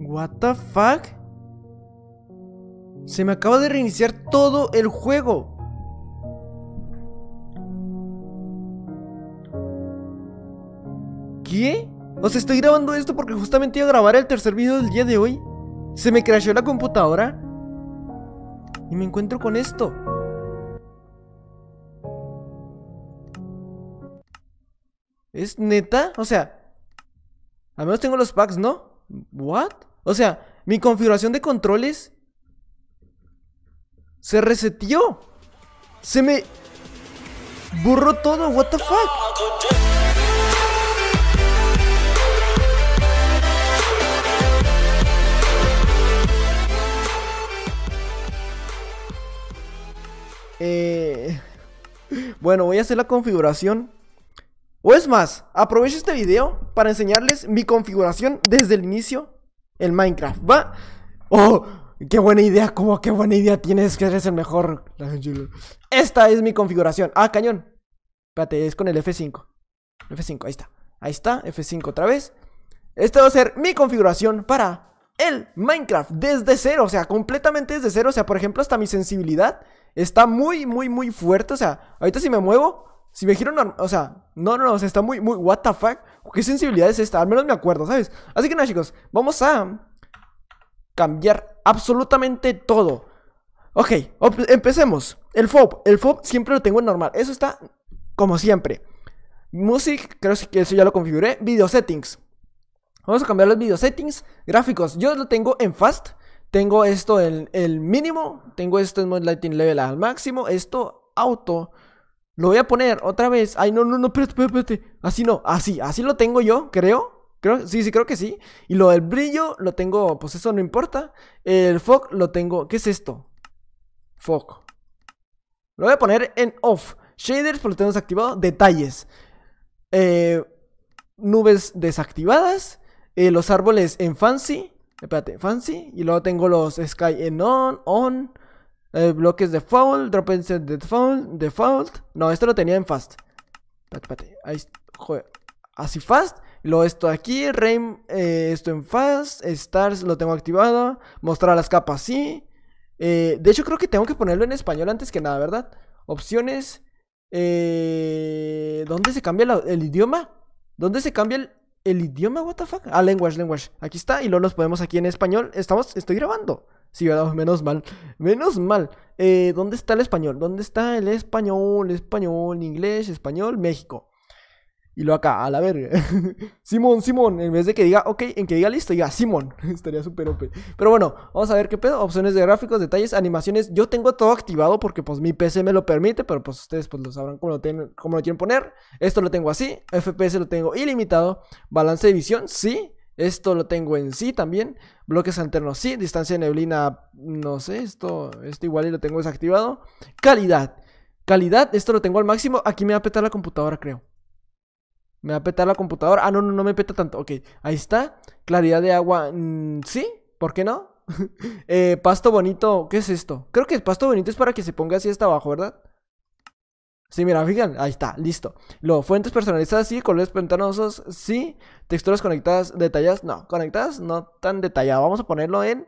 What the fuck? Se me acaba de reiniciar todo el juego. ¿Qué? O sea, estoy grabando esto porque justamente iba a grabar el tercer video del día de hoy. Se me crashó la computadora. Y me encuentro con esto. ¿Es neta? O sea, al menos tengo los packs, ¿no? ¿What? O sea, mi configuración de controles se reseteó. Se me Burro todo. What the fuck? Eh, bueno, voy a hacer la configuración o es más, aprovecho este video para enseñarles mi configuración desde el inicio en Minecraft. ¿Va? ¡Oh! ¡Qué buena idea! ¿Cómo qué buena idea tienes que eres el mejor? Esta es mi configuración. Ah, cañón. Espérate, es con el F5. F5, ahí está. Ahí está, F5 otra vez. Esta va a ser mi configuración para el Minecraft desde cero, o sea, completamente desde cero. O sea, por ejemplo, hasta mi sensibilidad está muy, muy, muy fuerte. O sea, ahorita si me muevo, si me giro normal, o sea, no, no, no, o sea, está muy, muy, what the fuck. ¿Qué sensibilidad es esta? Al menos me acuerdo, ¿sabes? Así que nada, chicos, vamos a cambiar absolutamente todo. Ok, empecemos. El FOB, el FOB siempre lo tengo en normal, eso está como siempre. Music, creo que eso ya lo configuré. Video settings. Vamos a cambiar los video settings. Gráficos, yo lo tengo en fast. Tengo esto en el mínimo. Tengo esto en Mod Lighting Level al máximo. Esto auto. Lo voy a poner otra vez. Ay, no, no, no, espérate, espérate, Así no, así, así lo tengo yo, creo. Creo, sí, sí, creo que sí. Y lo del brillo lo tengo, pues eso no importa. El fog lo tengo, ¿qué es esto? Fog. Lo voy a poner en off. Shaders, pues lo tengo activado. Detalles. Eh, nubes desactivadas. Eh, los árboles en fancy. Espérate, fancy. Y luego tengo los sky en on, on. Eh, bloques default, drop and set default default. No, esto lo tenía en fast. joder. Así fast. Luego esto aquí, rain, eh, esto en fast, stars lo tengo activado, mostrar las capas sí. Eh, de hecho creo que tengo que ponerlo en español antes que nada, ¿verdad? Opciones. ¿Dónde se cambia el idioma? ¿Dónde se cambia el, idioma? What the fuck? Ah, language, language. Aquí está y luego los ponemos aquí en español. Estamos, estoy grabando. Sí, ¿verdad? Menos mal. Menos mal. Eh, ¿Dónde está el español? ¿Dónde está el español? Español, inglés, español, México. Y lo acá, a la verga. Simón, Simón. En vez de que diga, ok, en que diga listo, diga Simón. Estaría súper OP. Pero bueno, vamos a ver qué pedo. Opciones de gráficos, detalles, animaciones. Yo tengo todo activado porque pues mi PC me lo permite, pero pues ustedes pues lo sabrán cómo lo, cómo lo quieren poner. Esto lo tengo así. FPS lo tengo ilimitado. Balance de visión, sí. Esto lo tengo en sí también. Bloques alternos sí. Distancia de neblina, no sé. Esto, esto igual y lo tengo desactivado. Calidad. Calidad, esto lo tengo al máximo. Aquí me va a petar la computadora, creo. Me va a petar la computadora. Ah, no, no, no me peta tanto. Ok, ahí está. Claridad de agua, mm, sí. ¿Por qué no? Eh, pasto bonito, ¿qué es esto? Creo que el pasto bonito es para que se ponga así hasta abajo, ¿verdad? Sí, mira, fíjate, ahí está, listo. Luego, fuentes personalizadas, sí, colores pentanosos, sí, texturas conectadas, detalladas, no, conectadas, no tan detalladas. Vamos a ponerlo en...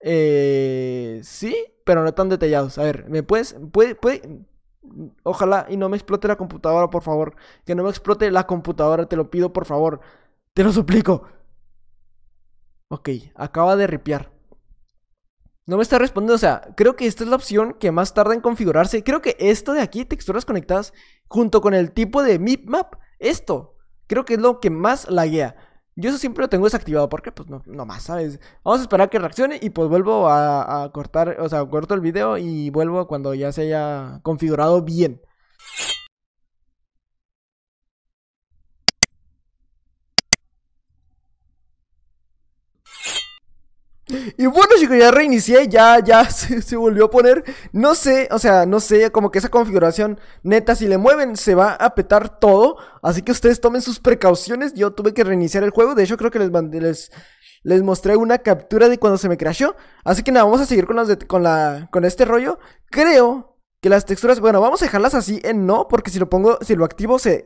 Eh, sí, pero no tan detallados. A ver, ¿me puedes, puede, puede, ojalá y no me explote la computadora, por favor. Que no me explote la computadora, te lo pido, por favor. Te lo suplico. Ok, acaba de ripiar. No me está respondiendo, o sea, creo que esta es la opción que más tarda en configurarse. Creo que esto de aquí, texturas conectadas, junto con el tipo de mipmap, esto, creo que es lo que más laguea. Yo eso siempre lo tengo desactivado porque, pues, no, no más, ¿sabes? Vamos a esperar que reaccione y pues vuelvo a, a cortar, o sea, corto el video y vuelvo cuando ya se haya configurado bien. Y bueno, ya reinicié, ya, ya se, volvió a poner. No sé, o sea, no sé, como que esa configuración, neta, si le mueven, se va a petar todo. Así que ustedes tomen sus precauciones. Yo tuve que reiniciar el juego. De hecho, creo que les les, les mostré una captura de cuando se me crashó. Así que nada, vamos a seguir con, con, la, con este rollo. Creo que las texturas, bueno, vamos a dejarlas así en no, porque si lo pongo, si lo activo, se,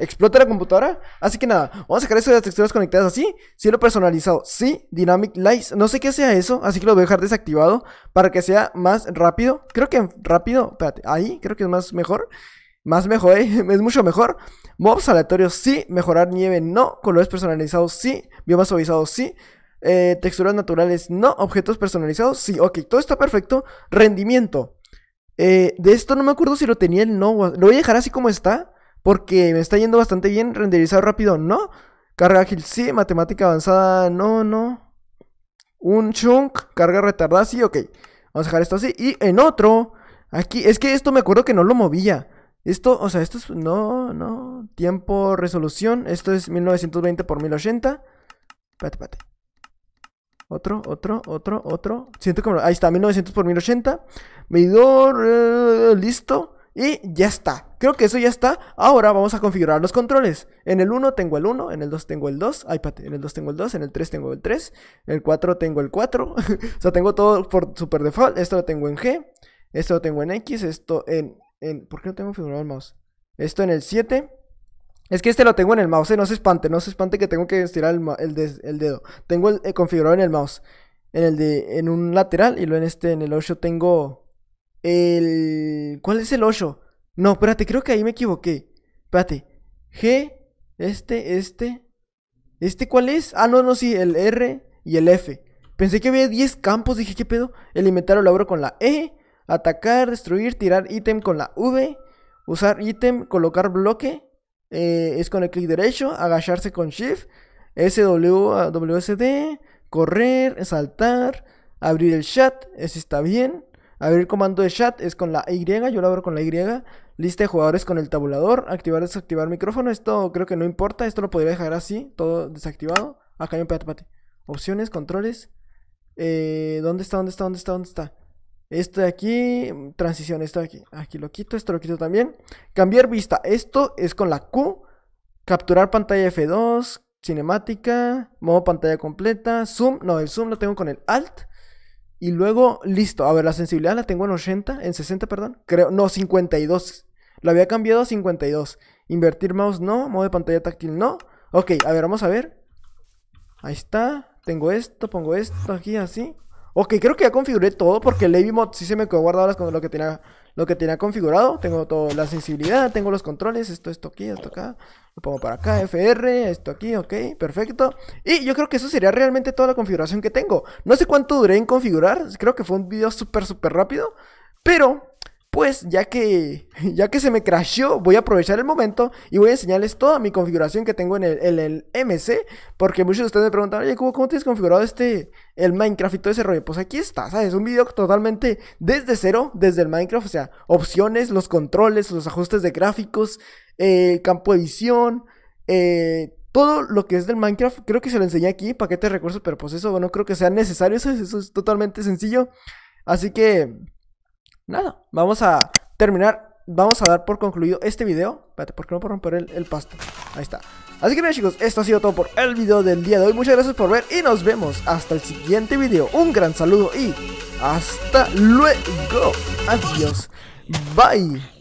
explota la computadora. Así que nada, vamos a sacar eso de las texturas conectadas así. Cielo personalizado, sí. Dynamic Lights, no sé qué sea eso, así que lo voy a dejar desactivado para que sea más rápido. Creo que rápido, espérate, ahí creo que es más mejor. Más mejor, ¿eh? es mucho mejor. Mobs aleatorios, sí. Mejorar nieve, no. Colores personalizados, sí. Biomas suavizados, sí. Eh, texturas naturales, no. Objetos personalizados, sí. Ok, todo está perfecto. Rendimiento. Eh, de esto no me acuerdo si lo tenía el no. Lo voy a dejar así como está. Porque me está yendo bastante bien. Renderizado rápido, no. Carga ágil, sí. Matemática avanzada, no, no. Un chunk. Carga retardada, sí, ok. Vamos a dejar esto así. Y en otro. Aquí, es que esto me acuerdo que no lo movía. Esto, o sea, esto es. No, no. Tiempo, resolución. Esto es 1920 por 1080. Espérate, espérate. Otro, otro, otro, otro. Siento como Ahí está, 1900 por 1080. Medidor. Eh, listo. Y ya está. Creo que eso ya está. Ahora vamos a configurar los controles. En el 1 tengo el 1, en el 2 tengo el 2, iPad, en el 2 tengo el 2, en el 3 tengo el 3, en el 4 tengo el 4. o sea, tengo todo por super default. Esto lo tengo en G, esto lo tengo en X, esto en... ¿Por qué no tengo configurado el mouse? Esto en el 7. Es que este lo tengo en el mouse, eh, no se espante, no se espante que tengo que estirar el, dedo. Tengo el, eh, configurado en el mouse, en el de en un lateral y luego en este, en el 8 tengo el... ¿Cuál es el 8? No, espérate, creo que ahí me equivoqué. Espérate. G, este, este. ¿Este cuál es? Ah, no, no, sí, el R y el F. Pensé que había 10 campos, dije, ¿qué pedo? El inventario lo con la E. Atacar, destruir, tirar ítem con la V. Usar ítem, colocar bloque. Eh, es con el clic derecho. Agacharse con Shift. SW, WSD. Correr, saltar. Abrir el chat. Ese está bien. Abrir comando de chat es con la Y, yo lo abro con la Y. Lista de jugadores con el tabulador. Activar, desactivar micrófono. Esto creo que no importa. Esto lo podría dejar así, todo desactivado. Acá hay un pate. Opciones, controles. Eh, ¿Dónde está? ¿Dónde está? ¿Dónde está? ¿Dónde está? Esto de aquí, transición, esto de aquí. Aquí lo quito, esto lo quito también. Cambiar vista. Esto es con la Q. Capturar pantalla F2. Cinemática. Modo pantalla completa. Zoom. No, el zoom lo tengo con el Alt. Y luego, listo. A ver, la sensibilidad la tengo en 80, en 60, perdón. Creo, no, 52. La había cambiado a 52. Invertir mouse, no. Modo de pantalla táctil, no. Ok, a ver, vamos a ver. Ahí está. Tengo esto, pongo esto aquí, así. Ok, creo que ya configuré todo porque el Levy sí se me quedó guardado las, lo que tenía lo que tenía configurado. Tengo toda la sensibilidad, tengo los controles, esto, esto aquí, esto acá. Lo pongo para acá, FR, esto aquí, ok, perfecto. Y yo creo que eso sería realmente toda la configuración que tengo. No sé cuánto duré en configurar, creo que fue un video súper, súper rápido. Pero pues ya que, ya que se me crasheó, voy a aprovechar el momento y voy a enseñarles toda mi configuración que tengo en el, MC. Porque muchos de ustedes me preguntan, oye, ¿cómo, ¿cómo tienes configurado este, el Minecraft y todo ese rollo? Pues aquí está, ¿sabes? Un video totalmente desde cero, desde el Minecraft. O sea, opciones, los controles, los ajustes de gráficos, eh, campo edición, visión, eh, todo lo que es del Minecraft, creo que se lo enseñé aquí, paquete de recursos, pero pues eso no creo que sea necesario, eso es totalmente sencillo. Así que nada, vamos a terminar, vamos a dar por concluido este video. Espérate, ¿por qué no puedo romper el, pasto? Ahí está. Así que bien chicos, esto ha sido todo por el video del día de hoy. Muchas gracias por ver y nos vemos hasta el siguiente video. Un gran saludo y hasta luego. Adiós. Bye.